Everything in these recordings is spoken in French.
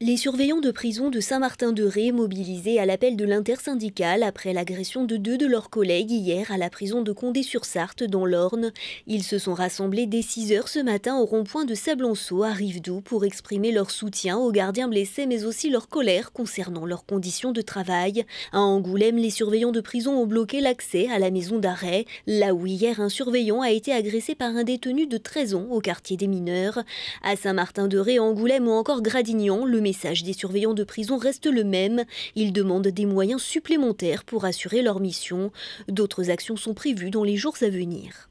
Les surveillants de prison de Saint-Martin-de-Ré mobilisés à l'appel de l'intersyndicale après l'agression de deux de leurs collègues hier à la prison de Condé-sur-Sarthe dans l'Orne. Ils se sont rassemblés dès 6 heures ce matin au rond-point de Sablonceau à Rivedoux pour exprimer leur soutien aux gardiens blessés mais aussi leur colère concernant leurs conditions de travail. À Angoulême, les surveillants de prison ont bloqué l'accès à la maison d'arrêt, là où hier un surveillant a été agressé par un détenu de 13 ans au quartier des mineurs. À Saint-Martin-de-Ré, Angoulême ou encore Gradignan, le message des surveillants de prison reste le même. Ils demandent des moyens supplémentaires pour assurer leur mission. D'autres actions sont prévues dans les jours à venir.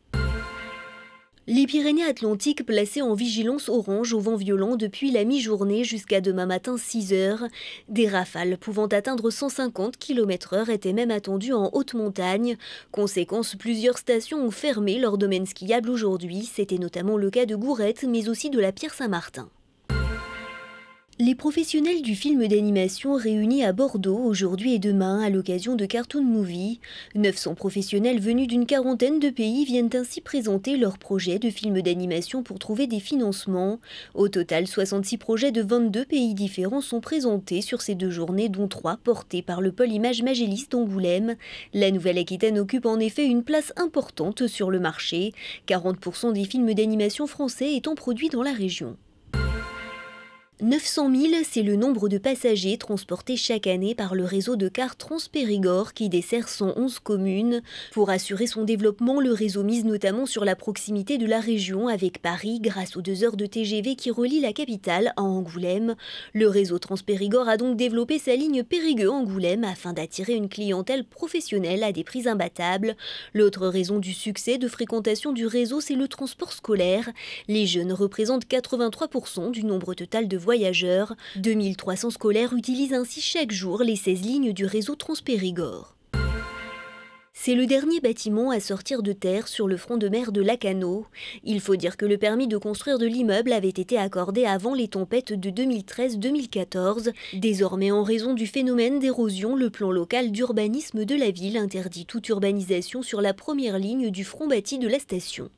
Les Pyrénées-Atlantiques placées en vigilance orange au vent violent depuis la mi-journée jusqu'à demain matin 6 h Des rafales pouvant atteindre 150 km/h étaient même attendues en haute montagne. Conséquence, plusieurs stations ont fermé leur domaine skiable aujourd'hui. C'était notamment le cas de Gourette, mais aussi de la Pierre Saint-Martin. Les professionnels du film d'animation réunis à Bordeaux aujourd'hui et demain à l'occasion de Cartoon Movie, 900 professionnels venus d'une quarantaine de pays viennent ainsi présenter leurs projets de films d'animation pour trouver des financements. Au total, 66 projets de 22 pays différents sont présentés sur ces deux journées dont trois portés par le pôle Image Magellis d'Angoulême. La Nouvelle-Aquitaine occupe en effet une place importante sur le marché, 40% des films d'animation français étant produits dans la région. 900 000, c'est le nombre de passagers transportés chaque année par le réseau de cars Transpérigord qui dessert 111 communes. Pour assurer son développement, le réseau mise notamment sur la proximité de la région avec Paris grâce aux deux heures de TGV qui relient la capitale à Angoulême. Le réseau Transpérigord a donc développé sa ligne Périgueux-Angoulême afin d'attirer une clientèle professionnelle à des prix imbattables. L'autre raison du succès de fréquentation du réseau, c'est le transport scolaire. Les jeunes représentent 83% du nombre total de voyageurs. 2300 scolaires utilisent ainsi chaque jour les 16 lignes du réseau Transpérigord. C'est le dernier bâtiment à sortir de terre sur le front de mer de Lacano. Il faut dire que le permis de construire de l'immeuble avait été accordé avant les tempêtes de 2013-2014. Désormais, en raison du phénomène d'érosion, le plan local d'urbanisme de la ville interdit toute urbanisation sur la première ligne du front bâti de la station.